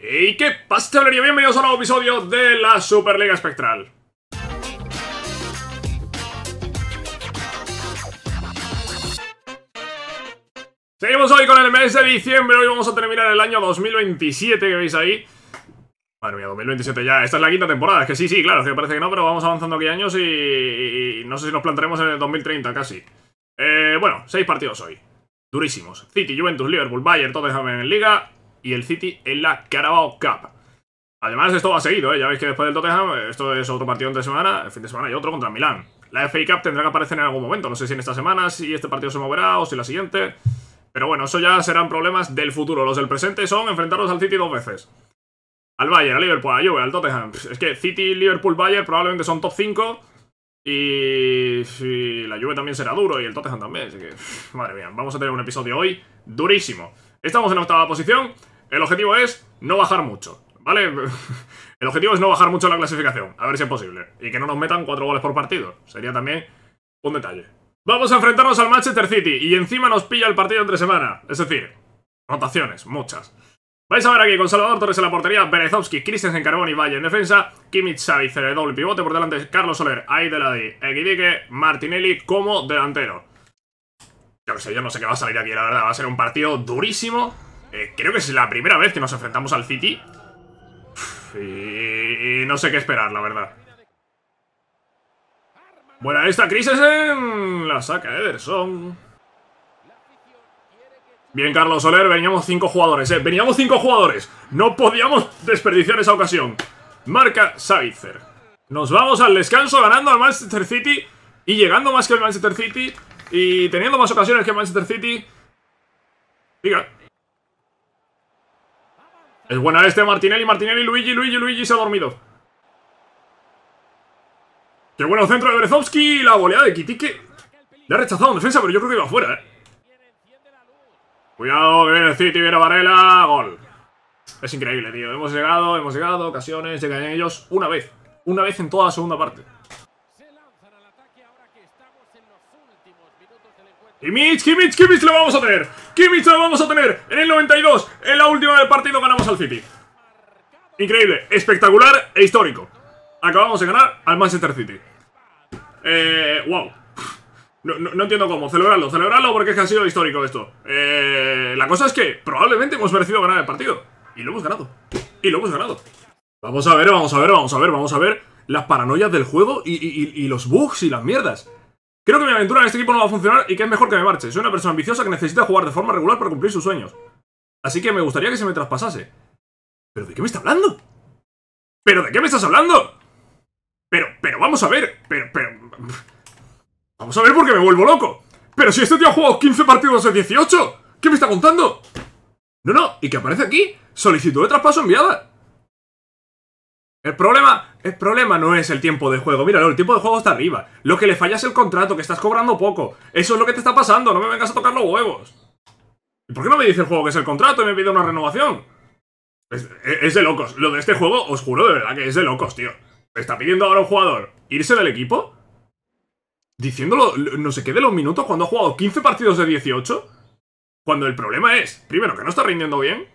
¡Ey! qué pasa, Bienvenidos a un nuevo episodio de la Superliga Espectral. Seguimos hoy con el mes de diciembre. Hoy vamos a terminar el año 2027 que veis ahí. Madre mía, 2027 ya. Esta es la quinta temporada. Es que sí, sí, claro, que parece que no, pero vamos avanzando aquí años y, no sé si nos plantaremos en el 2030 casi. Eh, bueno, seis partidos hoy. Durísimos. City, Juventus, Liverpool, Bayern, Tottenham en Liga, y el City en la Carabao Cup. Además, esto va seguido, ¿eh? ya veis que después del Tottenham, esto es otro partido de semana, el fin de semana y otro contra Milán. La FA Cup tendrá que aparecer en algún momento, no sé si en esta semana, si este partido se moverá o si la siguiente. Pero bueno, eso ya serán problemas del futuro. Los del presente son enfrentarnos al City dos veces. Al Bayern, al Liverpool, a Juve, al Tottenham. Es que City, Liverpool, Bayern probablemente son top 5. Y, y la Juve también será duro y el Tottenham también. Así que, madre mía, vamos a tener un episodio hoy durísimo. Estamos en octava posición. El objetivo es no bajar mucho, ¿vale? El objetivo es no bajar mucho la clasificación, a ver si es posible. Y que no nos metan cuatro goles por partido. Sería también un detalle. Vamos a enfrentarnos al Manchester City y encima nos pilla el partido entre semana. Es decir, rotaciones, muchas. Vais a ver aquí con Salvador Torres en la portería, Berezovski, Christensen, y Valle en defensa, Kimmich, Savicer doble pivote, por delante Carlos Soler, ahí de Martinelli como delantero. Yo no sé, yo no sé qué va a salir aquí, la verdad. Va a ser un partido durísimo eh, creo que es la primera vez que nos enfrentamos al City. y, no sé qué esperar, la verdad. Bueno, esta crisis en la saca Ederson. Bien, Carlos Soler, veníamos cinco jugadores, ¿eh? Veníamos cinco jugadores. No podíamos desperdiciar esa ocasión. Marca Savitzer. Nos vamos al descanso ganando al Manchester City y llegando más que el Manchester City y teniendo más ocasiones que el Manchester City. Diga. Es buena este Martinelli, Martinelli, Luigi, Luigi, Luigi se ha dormido. Qué bueno centro de Berezovsky, la goleada de Kitike. Le ha rechazado en defensa, pero yo creo que iba afuera, eh. Cuidado, que viene City, viene Varela, gol. Es increíble, tío. Hemos llegado, hemos llegado, ocasiones, llegan ellos una vez. Una vez en toda la segunda parte. Kimmich, Kimmich, Kimmich lo vamos a tener Kimmich lo vamos a tener en el 92 En la última del partido ganamos al City Increíble, espectacular e histórico Acabamos de ganar al Manchester City Eh, wow no, entiendo cómo, celebrarlo, celebrarlo porque es que ha sido histórico esto eh, La cosa es que probablemente hemos merecido ganar el partido Y lo hemos ganado, y lo hemos ganado Vamos a ver, vamos a ver, vamos a ver, vamos a ver Las paranoias del juego y los bugs y las mierdas Creo que mi aventura en este equipo no va a funcionar y que es mejor que me marche. Soy una persona ambiciosa que necesita jugar de forma regular para cumplir sus sueños. Así que me gustaría que se me traspasase. ¿Pero de qué me está hablando? ¿Pero de qué me estás hablando? Pero, pero vamos a ver, pero, pero... Vamos a ver porque me vuelvo loco. Pero si este tío ha jugado 15 partidos de 18, ¿qué me está contando? No, no, y qué aparece aquí, solicitud de traspaso enviada. El problema, el problema no es el tiempo de juego. Míralo, el tiempo de juego está arriba. Lo que le falla es el contrato, que estás cobrando poco. Eso es lo que te está pasando, no me vengas a tocar los huevos. ¿Y por qué no me dice el juego que es el contrato y me pide una renovación? Es, de locos. Lo de este juego, os juro de verdad que es de locos, tío. Me está pidiendo ahora un jugador irse del equipo. Diciéndolo, no sé qué de los minutos cuando ha jugado 15 partidos de 18. Cuando el problema es, primero, que no está rindiendo bien.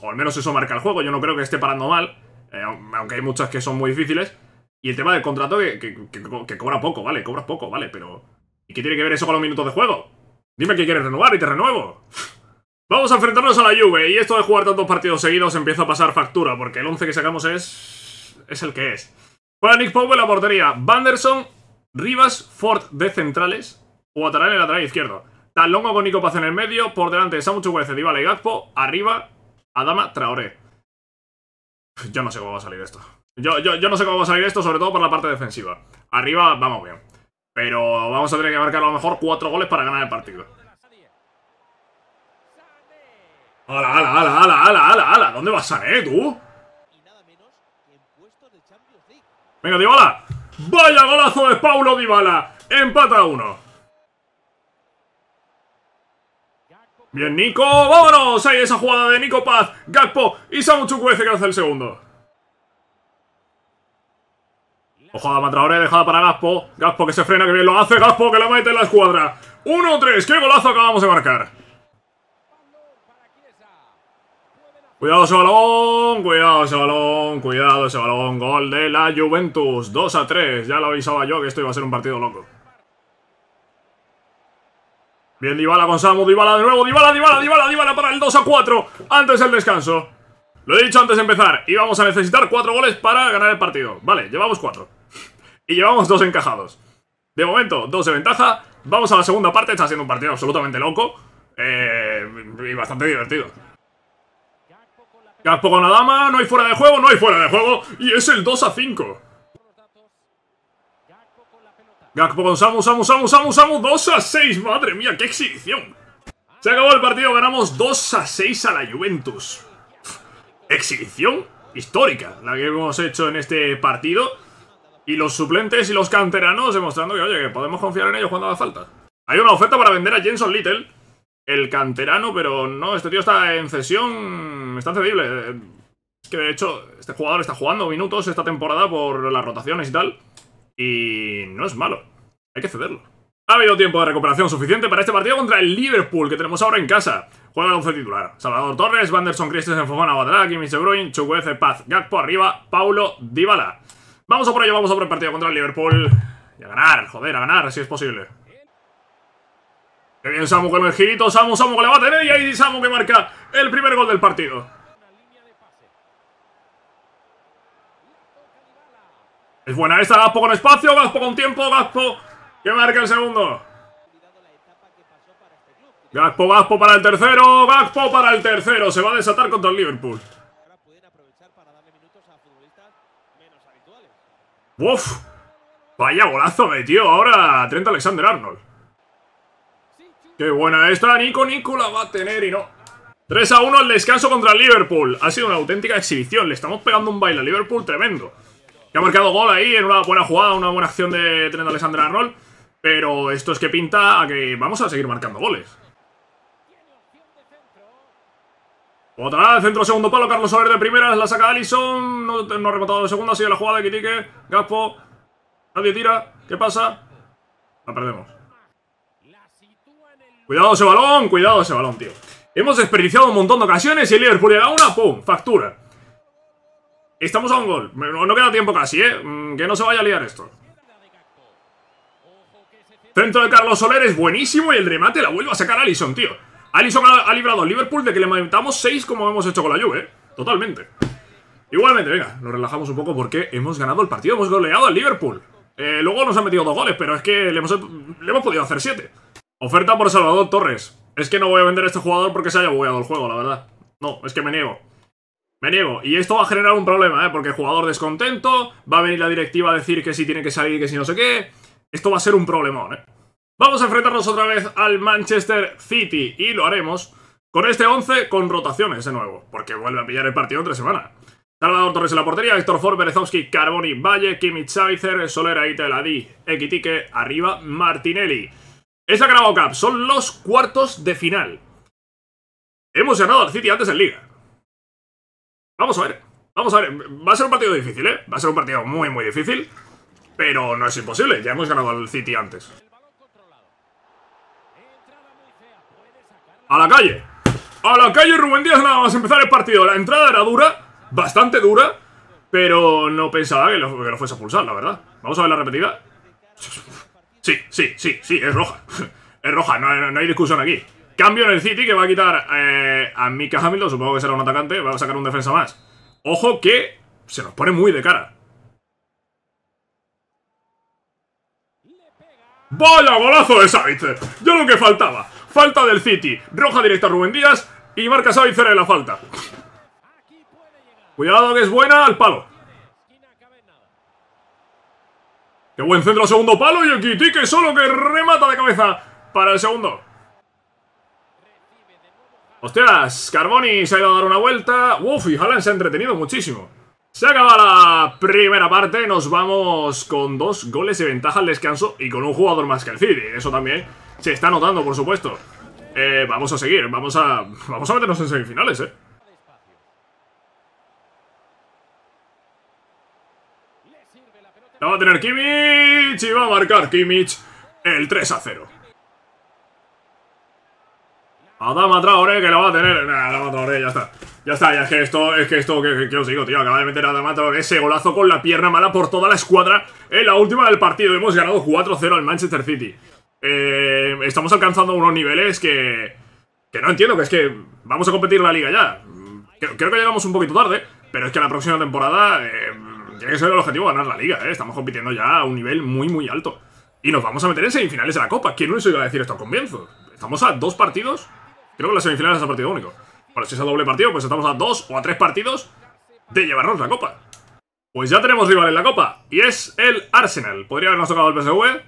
O al menos eso marca el juego, yo no creo que esté parando mal. Eh, aunque hay muchas que son muy difíciles. Y el tema del contrato que, cobra poco, ¿vale? Cobras poco, ¿vale? Pero... ¿Y qué tiene que ver eso con los minutos de juego? Dime que quieres renovar y te renuevo. Vamos a enfrentarnos a la Juve y esto de jugar tantos partidos seguidos empieza a pasar factura porque el 11 que sacamos es... es el que es. a Nick Powell la portería. Vanderson, Rivas, Ford de centrales. O atarán en el lateral izquierdo. Talongo con Nico Paz en el medio. Por delante Samu Chukwueze, Dybala y Gazpo. Arriba, Adama Traoré. Yo no sé cómo va a salir esto. Yo, yo, no sé cómo va a salir esto, sobre todo por la parte defensiva. Arriba vamos bien. Pero vamos a tener que marcar a lo mejor cuatro goles para ganar el partido. ¡Hala, hala, hala, hala, hala, hala! hala! dónde vas, a salir, tú? Venga, Dybala. ¡Vaya golazo de Paulo Dybala! Empata uno. Bien, Nico, vámonos. Ahí esa jugada de Nico Paz, Gaspo y Samu Chukwueze que hace el segundo. Ojada Matraore, dejada para Gaspo. Gaspo que se frena, que bien lo hace. Gaspo que la mete en la escuadra. 1-3, qué golazo acabamos de marcar. Cuidado ese balón, cuidado ese balón, cuidado ese balón. Gol de la Juventus, 2 3. Ya lo avisaba yo que esto iba a ser un partido loco. Bien, Dybala con Samu, Dybala de nuevo, Dybala, Dybala, Dybala, Dybala para el 2 a 4 Antes del descanso Lo he dicho antes de empezar Y vamos a necesitar 4 goles para ganar el partido Vale, llevamos 4 Y llevamos 2 encajados De momento, 2 de ventaja Vamos a la segunda parte, está siendo un partido absolutamente loco eh, Y bastante divertido Gaspo con la dama, no hay fuera de juego, no hay fuera de juego Y es el 2 a 5 Gakpo con Samu, Samu, Samu, Samu, Samu 2 a 6, madre mía, qué exhibición Se acabó el partido, ganamos 2 a 6 a la Juventus Exhibición histórica La que hemos hecho en este partido Y los suplentes y los canteranos Demostrando que, oye, que podemos confiar en ellos cuando haga falta Hay una oferta para vender a Jenson Little El canterano, pero no, este tío está en cesión Está cedible Es que de hecho, este jugador está jugando minutos esta temporada Por las rotaciones y tal y no es malo. Hay que cederlo. Ha habido tiempo de recuperación suficiente para este partido contra el Liverpool que tenemos ahora en casa. Juega el 11 titular. Salvador Torres, Wanderson, Christensen, Fofana, Badrak, Kimmich De Bruyne, Chukwueze, Paz, Gakpo arriba, Paulo, Dybala. Vamos a por ello, vamos a por el partido contra el Liverpool. Y a ganar, joder, a ganar, si es posible. Qué bien Samu con el girito, Samu, Samu que la va y ahí Samu que marca el primer gol del partido. Es buena esta, Gaspo con espacio, Gaspo con tiempo, Gaspo que marca el segundo. Gaspo, Gaspo para el tercero, Gaspo para el tercero. Se va a desatar contra el Liverpool. ¡Uf! Vaya golazo metió ahora 30 Alexander-Arnold. ¡Qué buena esta! Nico Nico la va a tener y no. 3 a 1 el descanso contra el Liverpool. Ha sido una auténtica exhibición. Le estamos pegando un baile a Liverpool tremendo ha marcado gol ahí en una buena jugada, una buena acción de de Alexander Arnold. Pero esto es que pinta a que vamos a seguir marcando goles. Otra centro segundo palo, Carlos Soler de primera, la saca Allison, no, ha rematado de segunda, sigue la jugada de Kitique. Gaspo, nadie tira, ¿qué pasa? La perdemos. Cuidado ese balón, cuidado ese balón, tío. Hemos desperdiciado un montón de ocasiones y el Liverpool llega a una, ¡pum! Factura. Estamos a un gol. No queda tiempo casi, ¿eh? Mm, que no se vaya a liar esto. Centro de Carlos Soler es buenísimo y el remate la vuelve a sacar Alison, tío. Alison ha, librado a Liverpool de que le metamos 6 como hemos hecho con la Juve, ¿eh? Totalmente. Igualmente, venga, nos relajamos un poco porque hemos ganado el partido, hemos goleado al Liverpool. Eh, luego nos han metido dos goles, pero es que le hemos, podido hacer 7. Oferta por Salvador Torres. Es que no voy a vender a este jugador porque se haya bugueado el juego, la verdad. No, es que me niego. Me niego. Y esto va a generar un problema, ¿eh? Porque jugador descontento, va a venir la directiva a decir que si tiene que salir, que si no sé qué. Esto va a ser un problemón, ¿eh? Vamos a enfrentarnos otra vez al Manchester City y lo haremos con este 11 con rotaciones de nuevo, porque vuelve a pillar el partido entre semana. Salvador Torres en la portería, Héctor Ford, Berezovsky, Carboni, Valle, Kimmich, Soler, Solera, Iteladi, Equitique, arriba, Martinelli. Es la Carabao Cup, son los cuartos de final. Hemos ganado al City antes en Liga. Vamos a ver. Vamos a ver. Va a ser un partido difícil, ¿eh? Va a ser un partido muy, muy difícil. Pero no es imposible. Ya hemos ganado al City antes. ¡A la calle! ¡A la calle Rubén Díaz nada más empezar el partido! La entrada era dura, bastante dura, pero no pensaba que lo, fuese a pulsar, la verdad. Vamos a ver la repetida. Sí, sí, sí, sí, es roja. Es roja, no hay discusión aquí. Cambio en el City que va a quitar eh, a Mika Hamilton, supongo que será un atacante, va a sacar un defensa más. Ojo que se nos pone muy de cara. ¡Vaya golazo de Savitzer! Yo lo que faltaba. Falta del City. Roja directa Rubén Díaz y marca Savitzer en la falta. Cuidado que es buena al palo. Qué buen centro al segundo palo y el que solo que remata de cabeza para el segundo. ¡Hostias! Carboni se ha ido a dar una vuelta. ¡Uf! Y Haaland se ha entretenido muchísimo. Se acaba la primera parte. Nos vamos con dos goles de ventaja al descanso y con un jugador más que el City. Eso también se está notando, por supuesto. Eh, vamos a seguir. Vamos a, vamos a meternos en semifinales, ¿eh? La va a tener Kimmich y va a marcar Kimmich el 3 a 0. Adama Traoré, que lo va a tener. Adam ya está. Ya está, ya es que esto, es que esto, que, os digo, tío, acaba de meter a Adama ese golazo con la pierna mala por toda la escuadra en la última del partido. Hemos ganado 4-0 al Manchester City. Eh, estamos alcanzando unos niveles que, que no entiendo, que es que vamos a competir la liga ya. Mm, creo, que llegamos un poquito tarde, pero es que la próxima temporada eh, tiene que ser el objetivo ganar la liga, eh. Estamos compitiendo ya a un nivel muy, muy alto. Y nos vamos a meter en semifinales de la Copa. ¿Quién no les iba a decir esto al comienzo? Estamos a dos partidos Creo que la semifinal es el partido único. Bueno, si es a doble partido, pues estamos a dos o a tres partidos de llevarnos la copa. Pues ya tenemos rival en la copa, y es el Arsenal. Podría habernos tocado el PSV,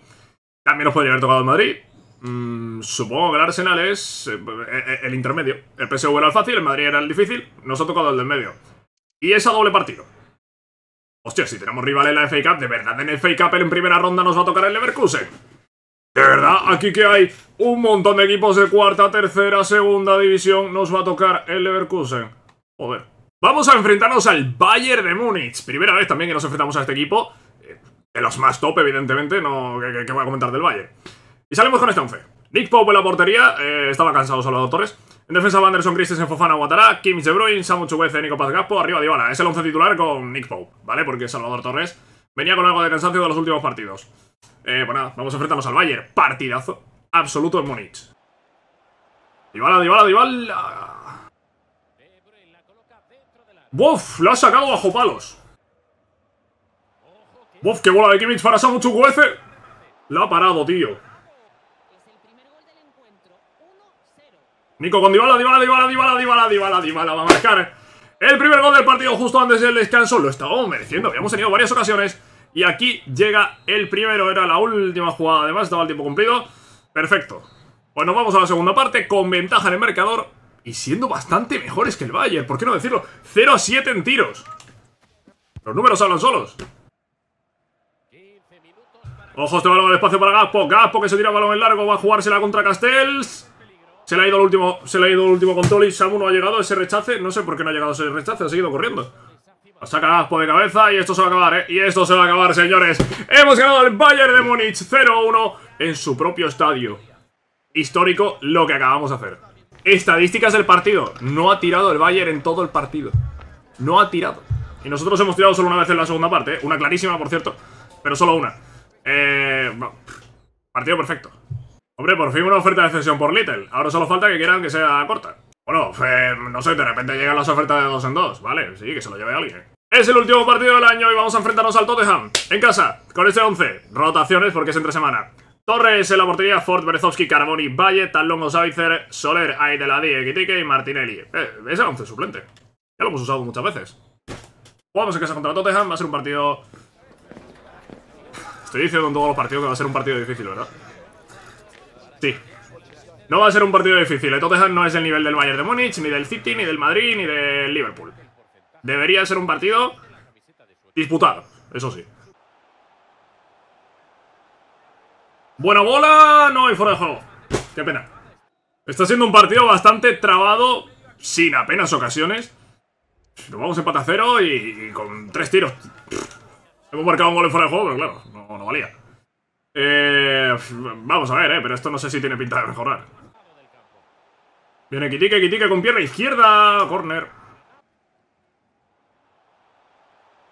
también nos podría haber tocado el Madrid. Mm, supongo que el Arsenal es eh, eh, el intermedio. El PSV era el fácil, el Madrid era el difícil, nos ha tocado el del medio. Y es a doble partido. Hostia, si tenemos rival en la FA Cup, de verdad en el FA Cup en primera ronda nos va a tocar el Leverkusen. De verdad, aquí que hay un montón de equipos de cuarta, tercera, segunda división. Nos va a tocar el Leverkusen. Joder. Vamos a enfrentarnos al Bayern de Múnich. Primera vez también que nos enfrentamos a este equipo. Eh, de los más top, evidentemente. No, que, voy a comentar del Bayern? Y salimos con este once. Nick Pope en la portería. Eh, estaba cansado Salvador Torres. En defensa, Anderson Christensen, Fofana, Guatará, Kim De Bruyne, Samu Nico Paz Gaspo. Arriba, Dybala. Es el once titular con Nick Pope, ¿vale? Porque Salvador Torres Venía con algo de cansancio de los últimos partidos. Eh, pues nada, vamos a enfrentarnos al Bayern. Partidazo absoluto en Múnich. DiBALA, DiBALA, DiBALA. ¡Buf! Lo ha sacado bajo palos. ¡Buf! ¡Qué bola de Kimmich para Samu Chukwueze! La ha parado, tío. Nico con DiBALA, Dybala, Dybala, Dybala, Dybala, Dybala, Dybala. Va a marcar el primer gol del partido justo antes del descanso lo estábamos mereciendo. Habíamos tenido varias ocasiones. Y aquí llega el primero. Era la última jugada. Además, estaba el tiempo cumplido. Perfecto. Bueno, pues vamos a la segunda parte con ventaja en el marcador. Y siendo bastante mejores que el Bayern. ¿Por qué no decirlo? 0 a 7 en tiros. Los números hablan solos. Ojo, este balón el espacio para Gaspo. Gaspo que se tira balón en largo. Va a jugársela contra Castells. Se le ha ido el último, se le ha ido el último control y Samu no ha llegado ese rechace. No sé por qué no ha llegado ese rechace, ha seguido corriendo. Saca Aspo de cabeza y esto se va a acabar, ¿eh? Y esto se va a acabar, señores. Hemos ganado el Bayern de Múnich 0-1 en su propio estadio. Histórico lo que acabamos de hacer. Estadísticas del partido. No ha tirado el Bayern en todo el partido. No ha tirado. Y nosotros hemos tirado solo una vez en la segunda parte, ¿eh? Una clarísima, por cierto. Pero solo una. Eh, partido perfecto. Hombre, por fin una oferta de cesión por Little. Ahora solo falta que quieran que sea corta. Bueno, eh, no sé, de repente llegan las ofertas de dos en dos. Vale, sí, que se lo lleve alguien. Es el último partido del año y vamos a enfrentarnos al Tottenham. En casa, con este 11. Rotaciones porque es entre semana. Torres en la portería, Ford, Berezovsky, Caraboni, Valle, Talongo, Savitzer, Soler, Aideladi, Equitique y Martinelli. Es el 11 suplente. Ya lo hemos usado muchas veces. Jugamos en casa contra el Tottenham, va a ser un partido... Estoy diciendo en todos los partidos que va a ser un partido difícil, ¿verdad? Sí. No va a ser un partido difícil. Entonces no es el nivel del Bayern de Múnich, ni del City, ni del Madrid, ni del Liverpool. Debería ser un partido disputado, eso sí. Buena bola, no hay fuera de juego. Qué pena. Está siendo un partido bastante trabado, sin apenas ocasiones. Nos vamos en a cero y, con tres tiros. Hemos marcado un gol en fuera de juego, pero claro, no valía. Eh, vamos a ver, eh, pero esto no sé si tiene pinta de mejorar. Viene Kitike, Kitike con pierna izquierda. Corner.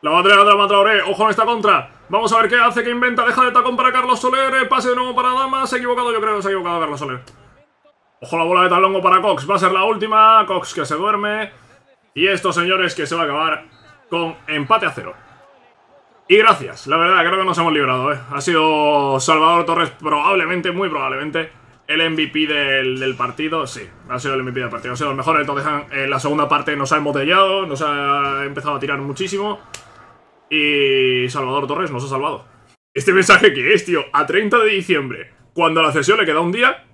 La va a traer la eh, Ojo en esta contra. Vamos a ver qué hace, qué inventa. Deja de tacón para Carlos Soler. pase de nuevo para Dama. Se ha equivocado, yo creo que se ha equivocado Carlos Soler. Ojo la bola de talongo para Cox. Va a ser la última. Cox que se duerme. Y esto, señores, que se va a acabar con empate a cero. Y gracias, la verdad, creo que nos hemos librado, ¿eh? Ha sido Salvador Torres probablemente, muy probablemente, el MVP del, partido. Sí, ha sido el MVP del partido, ha sido el mejor. Entonces, en la segunda parte nos ha embotellado, nos ha empezado a tirar muchísimo. Y Salvador Torres nos ha salvado. ¿Este mensaje que es, tío? A 30 de diciembre, cuando a la cesión le queda un día,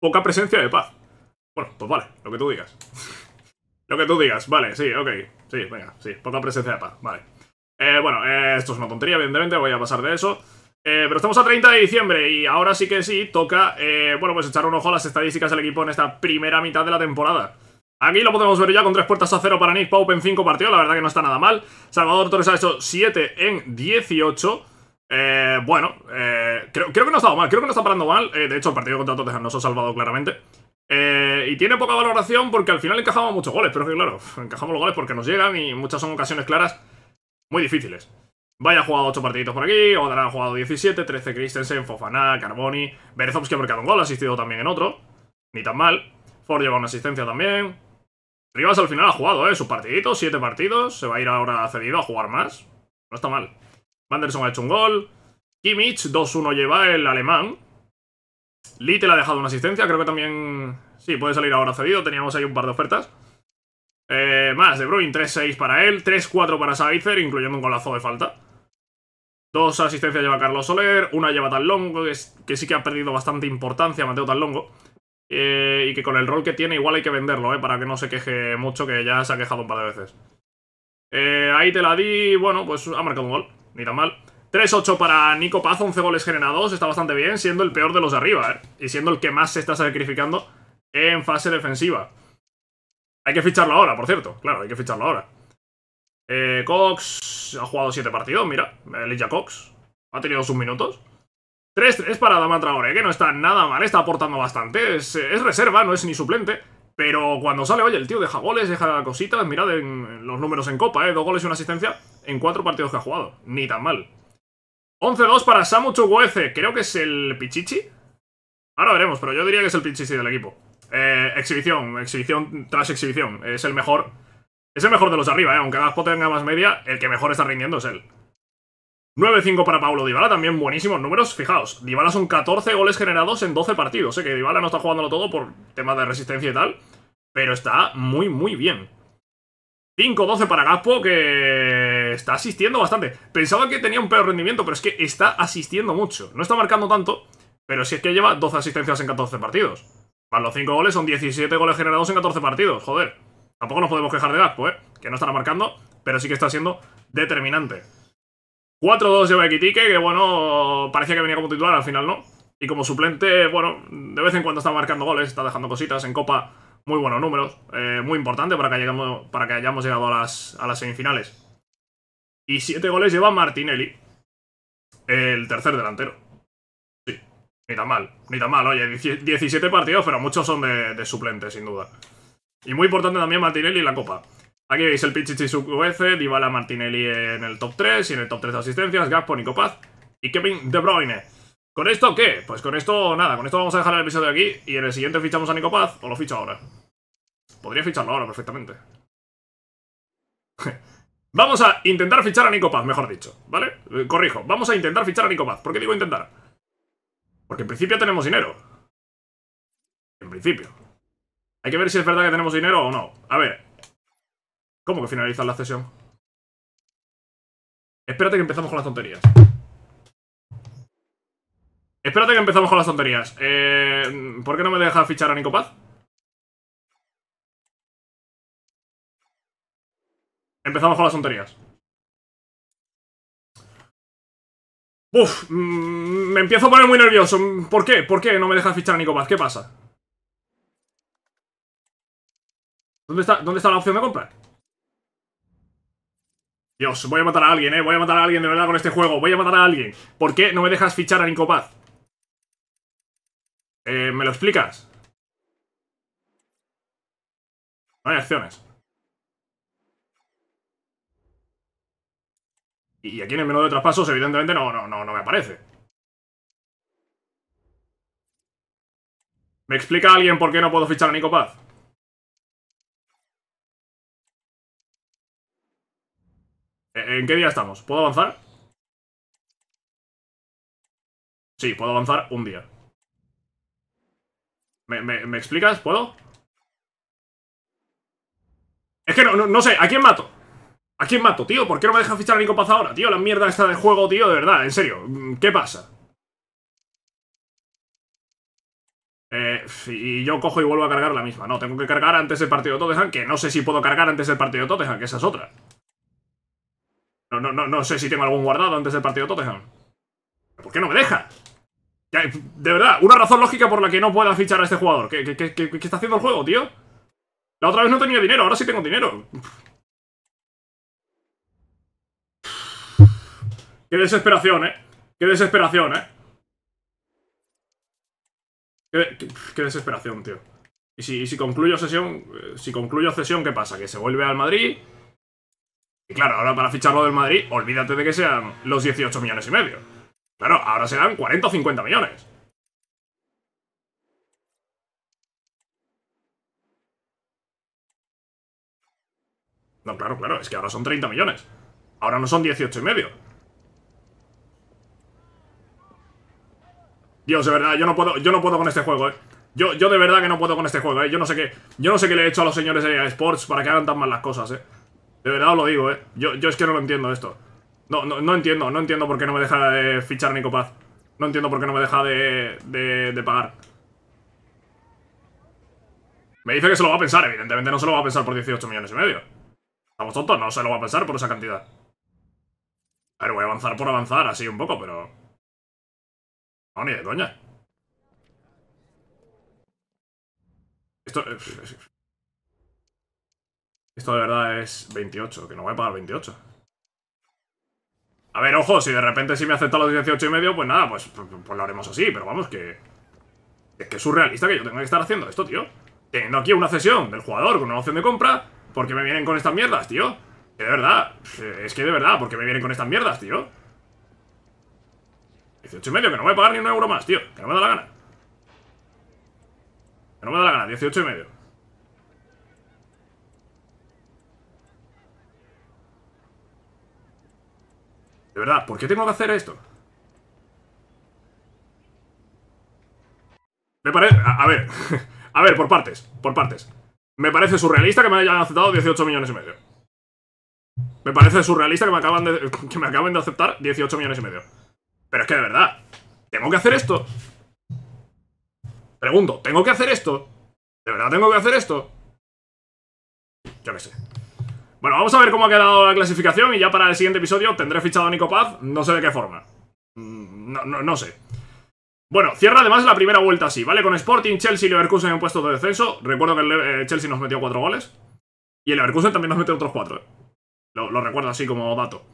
poca presencia de paz. Bueno, pues vale, lo que tú digas. lo que tú digas, vale, sí, ok. Sí, venga, sí, poca presencia de paz, vale. Eh, bueno, eh, esto es una tontería, evidentemente, voy a pasar de eso. Eh, pero estamos a 30 de diciembre y ahora sí que sí toca, bueno, pues echar un ojo a las estadísticas del equipo en esta primera mitad de la temporada. Aquí lo podemos ver ya con tres puertas a cero para Nick Pope en 5 partidos, la verdad que no está nada mal. Salvador Torres ha hecho 7 en 18. bueno, creo, que no ha estado mal, creo que no está parando mal. de hecho, el partido contra Tottenham nos ha salvado claramente. y tiene poca valoración porque al final encajamos muchos goles, pero que claro, encajamos los goles porque nos llegan y muchas son ocasiones claras muy difíciles. Vaya ha jugado 8 partiditos por aquí, Odra ha jugado 17, 13 Christensen, Fofana, Carboni, Berezovsky ha marcado un gol, ha asistido también en otro, ni tan mal. Ford lleva una asistencia también. Rivas al final ha jugado, ¿eh? Sus partiditos, 7 partidos, se va a ir ahora cedido a jugar más. No está mal. Vanderson ha hecho un gol. Kimmich, 2-1 lleva el alemán. Little ha dejado una asistencia, creo que también... Sí, puede salir ahora cedido, teníamos ahí un par de ofertas. Eh, más, De Bruyne, 3-6 para él, 3-4 para Savicer, incluyendo un golazo de falta. Dos asistencias lleva Carlos Soler, una lleva Tan Longo que sí que ha perdido bastante importancia Mateo Tan Longo eh, y que con el rol que tiene igual hay que venderlo, eh, para que no se queje mucho, que ya se ha quejado un par de veces. ahí te la di, bueno, pues ha marcado un gol, ni tan mal. 3-8 para Nico Paz, 11 goles generados, está bastante bien, siendo el peor de los de arriba, Y siendo el que más se está sacrificando en fase defensiva. Hay que ficharlo ahora, por cierto. Claro, hay que ficharlo ahora. Eh, Cox ha jugado 7 partidos, mira. Elijah Cox. Ha tenido sus minutos. 3-3 para Dama Ore, eh, que no está nada mal, está aportando bastante. Es, reserva, no es ni suplente. Pero cuando sale, oye, el tío deja goles, deja cositas. Mirad los números en Copa, ¿eh? Dos goles y una asistencia en cuatro partidos que ha jugado. Ni tan mal. 11-2 para Samu Chukwueze. Creo que es el Pichichi. Ahora veremos, pero yo diría que es el Pichichi del equipo. Eh, exhibición, exhibición tras exhibición. Es el mejor. Es el mejor de los de arriba, eh. Aunque Gaspo tenga más media, el que mejor está rindiendo es él. 9-5 para Paulo Dybala, también buenísimos números. Fijaos, Dybala son 14 goles generados en 12 partidos. Sé eh, que Dybala no está jugándolo todo por temas de resistencia y tal, pero está muy, muy bien. 5-12 para Gaspo, que está asistiendo bastante. Pensaba que tenía un peor rendimiento, pero es que está asistiendo mucho. No está marcando tanto, pero sí es que lleva 12 asistencias en 14 partidos. Más los 5 goles son 17 goles generados en 14 partidos, joder. Tampoco nos podemos quejar de Gaspo, pues, Que no estará marcando, pero sí que está siendo determinante. 4-2 lleva Equitique, que bueno, parecía que venía como titular, al final no. Y como suplente, bueno, de vez en cuando está marcando goles, está dejando cositas. En Copa, muy buenos números. Eh, muy importante para que hayamos, para que hayamos llegado las, a las semifinales. Y 7 goles lleva Martinelli, el tercer delantero. Ni tan mal, ni tan mal, oye, 17 partidos, pero muchos son de, suplentes, sin duda. Y muy importante también Martinelli en la copa. Aquí veis el Pichichi Sucuece, Dybala Martinelli en el top 3 y en el top 3 de asistencias, Gaspo, Nicopaz y Kevin De Bruyne. ¿Con esto qué? Pues con esto nada, con esto vamos a dejar el episodio aquí y en el siguiente fichamos a Nicopaz o lo ficho ahora. Podría ficharlo ahora perfectamente. vamos a intentar fichar a Nicopaz, mejor dicho, ¿vale? Eh, corrijo, vamos a intentar fichar a Nikopaz. ¿Por qué digo intentar? Porque en principio tenemos dinero. En principio. Hay que ver si es verdad que tenemos dinero o no. A ver. ¿Cómo que finalizas la sesión? Espérate que empezamos con las tonterías. Espérate que empezamos con las tonterías. Eh, ¿Por qué no me deja fichar a Nico Empezamos con las tonterías. Uf, mm, me empiezo a poner muy nervioso. ¿Por qué? ¿Por qué no me dejas fichar a Nico Paz? ¿Qué pasa? ¿Dónde está, ¿Dónde está la opción de compra? Dios, voy a matar a alguien, eh. Voy a matar a alguien de verdad con este juego. Voy a matar a alguien. ¿Por qué no me dejas fichar a Nico Paz? Eh, ¿Me lo explicas? No hay acciones. Y aquí en el menú de traspasos, evidentemente, no, no, no, me aparece. ¿Me explica alguien por qué no puedo fichar a Nico Paz? ¿E, ¿En qué día estamos? ¿Puedo avanzar? Sí, puedo avanzar un día. ¿Me, explicas? ¿Puedo? Es que no, no sé, ¿a quién mato? ¿A quién mato, tío? ¿Por qué no me deja fichar a Nico Paz ahora, tío? La mierda está de juego, tío, de verdad, en serio. Mm, ¿Qué pasa? Eh, y yo cojo y vuelvo a cargar la misma. No, tengo que cargar antes del partido de Tottenham, que no sé si puedo cargar antes del partido de Tottenham, que esa es otra. No, no, no, no sé si tengo algún guardado antes del partido de Tottenham. ¿Por qué no me deja? de verdad, una razón lógica por la que no pueda fichar a este jugador. ¿Qué, qué está haciendo el juego, tío? La otra vez no tenía dinero, ahora sí tengo dinero. Qué desesperación, ¿eh? Qué desesperación, ¿eh? Qué, desesperación, tío. Y si, concluyo sesión, si concluyo sesión, eh, ¿qué pasa? Que se vuelve al Madrid. Y claro, ahora para ficharlo del Madrid, olvídate de que sean los 18 millones y medio. Claro, ahora serán 40 o 50 millones. No, claro, claro, es que ahora son 30 millones. Ahora no son 18 y medio. Dios, de verdad, yo no puedo, yo no puedo con este juego, eh. Yo, yo de verdad que no puedo con este juego, eh. Yo no sé qué. Yo no sé qué le he hecho a los señores de Sports para que hagan tan mal las cosas, eh. De verdad os lo digo, eh. Yo, es que no lo entiendo esto. No, no, entiendo, no entiendo por qué no me deja de fichar Nico Paz. No entiendo por qué no me deja de, de, de pagar. Me dice que se lo va a pensar, evidentemente no se lo va a pensar por 18 millones y medio. Estamos tontos, no se lo va a pensar por esa cantidad. A ver, voy a avanzar por avanzar, así un poco, pero ni de coña. Esto... Eh, esto de verdad es 28, que no voy a pagar 28. A ver, ojo, si de repente sí me acepta los 18 y medio, pues nada, pues, pues, pues, lo haremos así, pero vamos, que... Es que es surrealista que yo tenga que estar haciendo esto, tío. Teniendo aquí una cesión del jugador con una opción de compra, ¿por qué me vienen con estas mierdas, tío? Que de verdad, es que de verdad, ¿por qué me vienen con estas mierdas, tío? 18,5, y medio, que no voy a pagar ni un euro más, tío Que no me da la gana Que no me da la gana, 18 y medio De verdad, ¿por qué tengo que hacer esto? Me parece... A, ver A ver, por partes, por partes Me parece surrealista que me hayan aceptado 18 millones y medio Me parece surrealista que me, acaban de, que me acaben de aceptar 18 millones y medio pero es que de verdad, ¿tengo que hacer esto? Pregunto, ¿tengo que hacer esto? ¿De verdad tengo que hacer esto? Yo qué sé. Bueno, vamos a ver cómo ha quedado la clasificación y ya para el siguiente episodio tendré fichado a Nico Paz, no sé de qué forma. Mm, no, sé. Bueno, cierra además la primera vuelta así, ¿vale? Con Sporting, Chelsea y Leverkusen en puestos de descenso. Recuerdo que el eh, Chelsea nos metió cuatro goles. Y el Leverkusen también nos metió otros cuatro. Lo, lo recuerdo así como dato.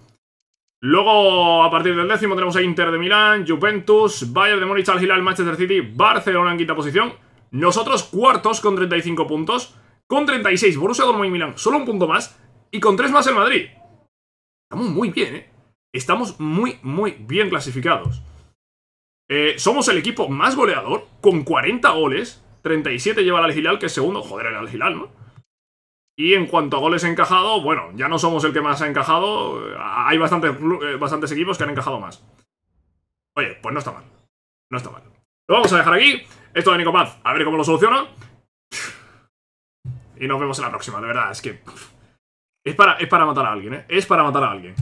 Luego, a partir del décimo, tenemos a Inter de Milán, Juventus, Bayern de Múnich, Al Hilal, Manchester City, Barcelona en quinta posición. Nosotros cuartos con 35 puntos, con 36 Borussia Dortmund y Milán, solo un punto más, y con tres más el Madrid. Estamos muy bien, ¿eh? Estamos muy, muy bien clasificados. Eh, somos el equipo más goleador, con 40 goles. 37 lleva Al Hilal, que es segundo. Joder, el Al Hilal, ¿no? Y en cuanto a goles encajado, bueno, ya no somos el que más ha encajado. Hay bastantes, eh, bastantes equipos que han encajado más. Oye, pues no está mal. No está mal. Lo vamos a dejar aquí. Esto de Nico Nicopaz, a ver cómo lo soluciona. Y nos vemos en la próxima, de verdad. Es que... Es para, es para matar a alguien, ¿eh? Es para matar a alguien.